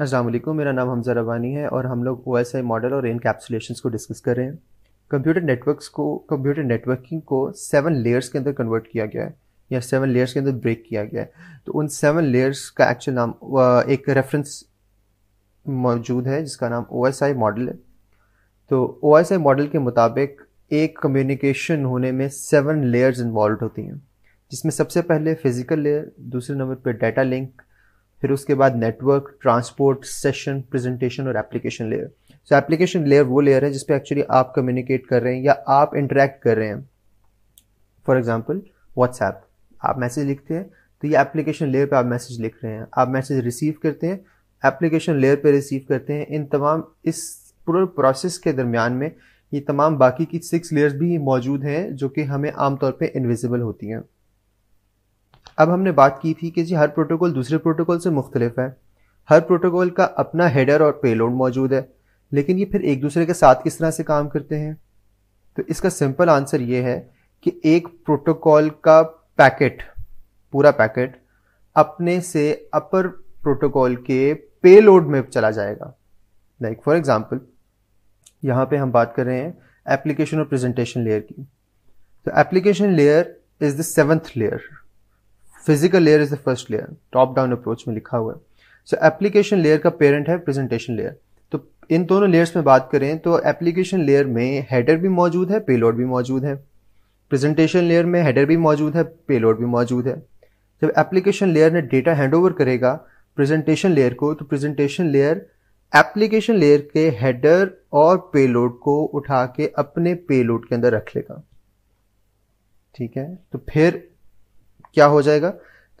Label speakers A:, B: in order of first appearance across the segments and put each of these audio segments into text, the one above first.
A: असलम मेरा नाम हमज़ा रवानी है और हम लोग ओ एस आई मॉडल और इन कैप्सुलेशन को डिस्कस कर रहे हैं कंप्यूटर नेटवर्क्स को कंप्यूटर नेटवर्किंग को सेवन लेयर्स के अंदर कन्वर्ट किया गया है या सेवन लेयर्स के अंदर ब्रेक किया गया है तो उन सेवन लेयर्स का एक्चुअल नाम एक रेफरेंस मौजूद है जिसका नाम ओ एस आई मॉडल है तो ओ एस आई मॉडल के मुताबिक एक कम्युनिकेशन होने में सेवन लेयर्स इन्वॉल्व होती हैं जिसमें सबसे पहले फिज़िकल लेयर दूसरे नंबर पर डाटा लिंक फिर उसके बाद नेटवर्क ट्रांसपोर्ट सेशन प्रेजेंटेशन और application layer so application layer वो लेयर है जिसपे एक्चुअली आप कम्युनिकेट कर रहे हैं या आप इंटरेक्ट कर रहे हैं फॉर एग्जाम्पल व्हाट्सएप आप मैसेज लिखते हैं तो ये एप्लीकेशन लेयर पे आप मैसेज लिख रहे हैं आप मैसेज रिसीव करते हैं एप्लीकेशन लेयर पे रिसीव करते हैं इन तमाम इस पूरे प्रोसेस के दरमियान में ये तमाम बाकी की सिक्स लेयर्स भी मौजूद हैं जो कि हमें आमतौर पे इनविजिबल होती हैं अब हमने बात की थी कि जी हर प्रोटोकॉल दूसरे प्रोटोकॉल से मुख्तलिफ है हर प्रोटोकॉल का अपना हेडर और पेलोड मौजूद है लेकिन ये फिर एक दूसरे के साथ किस तरह से काम करते हैं तो इसका सिंपल आंसर ये है कि एक प्रोटोकॉल का पैकेट पूरा पैकेट अपने से अपर प्रोटोकॉल के पेलोड में चला जाएगा लाइक फॉर एग्जांपल यहाँ पे हम बात कर रहे हैं एप्लीकेशन और प्रेजेंटेशन लेयर की तो application layer is the seventh layer physical layer is the first layer top down approach में लिखा हुआ है सो एप्लीकेशन लेयर का पेरेंट है प्रेजेंटेशन लेयर तो इन दोनों लेयर्स में बात करें तो एप्लीकेशन लेयर में हेडर भी मौजूद है पेलोड भी मौजूद है प्रेजेंटेशन लेयर में हेडर भी मौजूद है पेलोड भी मौजूद है जब एप्लीकेशन लेयर ने डेटा हैंडओवर करेगा प्रेजेंटेशन लेयर को तो प्रेजेंटेशन लेयर एप्लीकेशन लेयर के हेडर और पेलोड को उठा के अपने पेलोड के अंदर रख लेगा ठीक है तो फिर क्या हो जाएगा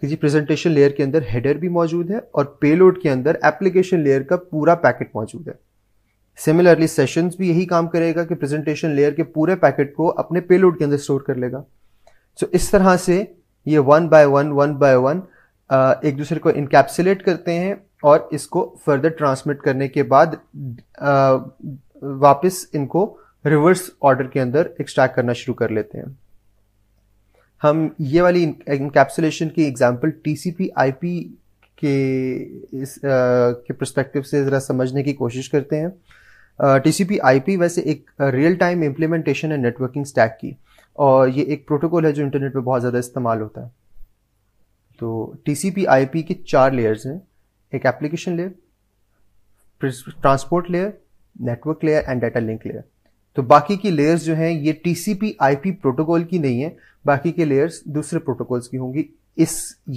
A: कि जी प्रेजेंटेशन लेयर के अंदर हेडर भी मौजूद है और पेलोड के अंदर एप्लीकेशन लेयर का पूरा पैकेट मौजूद है सिमिलरली सेशंस भी यही काम करेगा कि प्रेजेंटेशन लेयर के पूरे पैकेट को अपने पेलोड के अंदर स्टोर कर लेगा सो so, इस तरह से ये one by one one by one एक दूसरे को इनकेप्सुलेट करते हैं और इसको फर्दर ट्रांसमिट करने के बाद आ, वापस इनको रिवर्स ऑर्डर के अंदर एक्सट्रैक्ट करना शुरू कर लेते हैं हम ये वाली इनकेप्सुलेशन की एग्जाम्पल टीसीपी आईपी के इस आ, के प्रस्पेक्टिव से ज़रा समझने की कोशिश करते हैं T C P I P वैसे एक real time implementation and networking stack की और ये एक प्रोटोकॉल है जो इंटरनेट पर बहुत ज़्यादा इस्तेमाल होता है तो T C P I P के चार लेयर्स हैं एक application layer transport layer network layer and data link layer तो बाकी की लेयर्स जो हैं ये T C P I P protocol की नहीं है बाकी के लेयर्स दूसरे प्रोटोकॉल्स की होंगी इस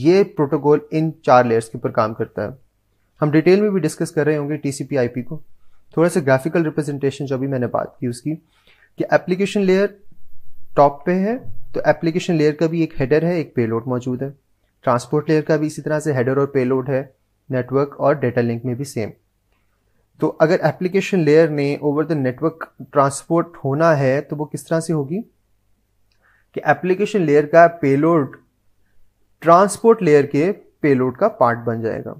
A: ये प्रोटोकॉल इन चार लेयर्स के ऊपर काम करता है हम डिटेल में भी डिस्कस कर रहे होंगे टीसीपी आईपी को थोड़ा सा ग्राफिकल रिप्रेजेंटेशन जो भी मैंने बात की उसकी कि एप्लीकेशन लेयर टॉप पे है तो एप्लीकेशन लेयर का भी एक हेडर है एक पेलोड मौजूद है ट्रांसपोर्ट लेयर का भी इसी तरह से हेडर और पेलोड है नेटवर्क और डेटा लिंक में भी सेम तो अगर एप्लीकेशन लेयर ने ओवर द नेटवर्क ट्रांसपोर्ट होना है तो वो किस तरह से होगी कि एप्लीकेशन लेयर का पेलोड ट्रांसपोर्ट लेयर के पेलोड का पार्ट बन जाएगा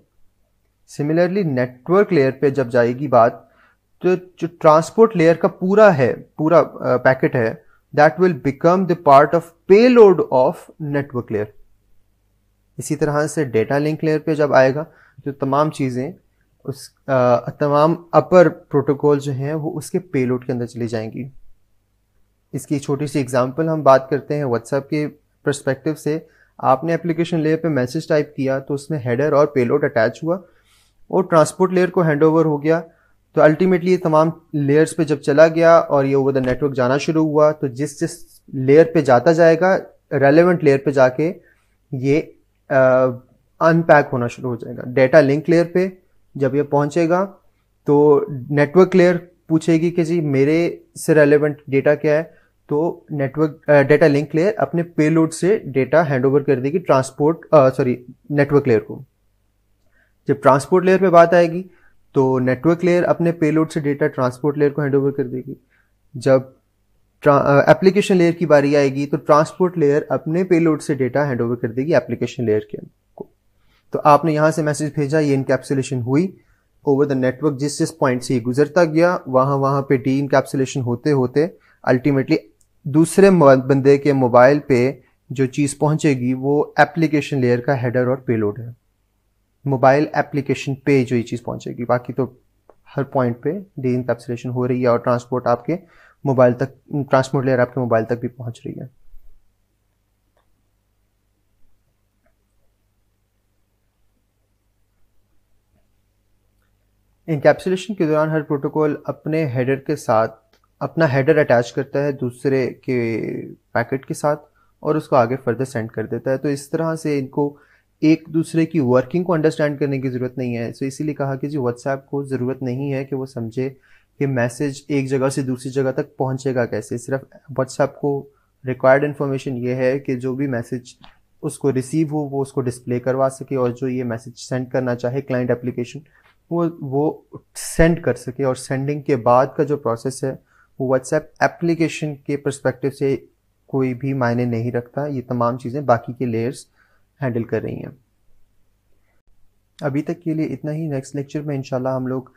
A: सिमिलरली नेटवर्क लेयर पे जब जाएगी बात तो जो ट्रांसपोर्ट लेयर का पूरा है पूरा पैकेट है that will become the part of payload of network layer इसी तरह से डेटा लिंक लेयर पे जब आएगा तो तमाम चीज़ें उस आ, तमाम अपर प्रोटोकॉल जो हैं वो उसके पेलोड के अंदर चली जाएंगी इसकी छोटी सी एग्जांपल हम बात करते हैं व्हाट्सएप के परस्पेक्टिव से आपने एप्लीकेशन लेयर पे मैसेज टाइप किया तो उसमें हेडर और पेलोड अटैच हुआ और ट्रांसपोर्ट लेयर को हैंड ओवर हो गया तो अल्टीमेटली ये तमाम लेयर्स पे जब चला गया और ये ओवर द नेटवर्क जाना शुरू हुआ तो जिस जिस लेयर पे जाता जाएगा रेलेवेंट लेयर पे जाके ये अनपैक होना शुरू हो जाएगा डेटा लिंक लेयर पे जब ये पहुंचेगा तो नेटवर्क लेयर पूछेगी कि जी मेरे से रेलेवेंट डेटा क्या है तो नेटवर्क डेटा लिंक लेयर अपने पेलोड से डेटा हैंडओवर कर देगी ट्रांसपोर्ट सॉरी नेटवर्क लेयर को जब ट्रांसपोर्ट लेयर पे बात आएगी तो नेटवर्क लेयर अपने पेलोड से डेटा ट्रांसपोर्ट लेयर को हैंडओवर कर देगी जब एप्लीकेशन लेयर की बारी आएगी तो ट्रांसपोर्ट लेयर अपने पेलोड से डेटा हैंडओवर कर देगी एप्लीकेशन लेयर के को तो आपने यहां से मैसेज भेजा ये इनकैप्सुलेशन हुई ओवर द नेटवर्क जिस जिस पॉइंट से गुजरता गया वहां वहां पे डी इनकैप्सुलेशन होते होते अल्टीमेटली दूसरे बंदे के मोबाइल पे जो चीज़ पहुंचेगी वो एप्लीकेशन लेयर का हेडर और पेलोड है मोबाइल एप्लीकेशन पे जो ये चीज़ पहुंचेगी बाकी तो हर पॉइंट पे डी इंकैप्सुलेशन हो रही है और ट्रांसपोर्ट आपके मोबाइल तक ट्रांसपोर्ट लेयर आपके मोबाइल तक भी पहुंच रही है इनकैप्सुलेशन के दौरान हर प्रोटोकॉल अपने हेडर के साथ अपना हेडर अटैच करता है दूसरे के पैकेट के साथ और उसको आगे फर्दर सेंड कर देता है तो इस तरह से इनको एक दूसरे की वर्किंग को अंडरस्टैंड करने की ज़रूरत नहीं है सो तो इसीलिए कहा कि जी व्हाट्सएप को ज़रूरत नहीं है कि वो समझे कि मैसेज एक जगह से दूसरी जगह तक पहुंचेगा कैसे सिर्फ व्हाट्सएप को रिक्वायर्ड इन्फॉर्मेशन ये है कि जो भी मैसेज उसको रिसीव हो वो उसको डिस्प्ले करवा सके और जो ये मैसेज सेंड करना चाहे क्लाइंट एप्लीकेशन वो वो सेंड कर सके और सेंडिंग के बाद का जो प्रोसेस है व्हाट्सएप एप्लीकेशन के परस्पेक्टिव से कोई भी मायने नहीं रखता ये तमाम चीज़ें बाकी के लेयर्स हैंडल कर रही हैं अभी तक के लिए इतना ही नेक्स्ट लेक्चर में इंशाल्लाह हम लोग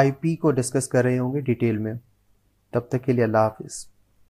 A: आईपी को डिस्कस कर रहे होंगे डिटेल में तब तक के लिए अल्लाह हाफिज़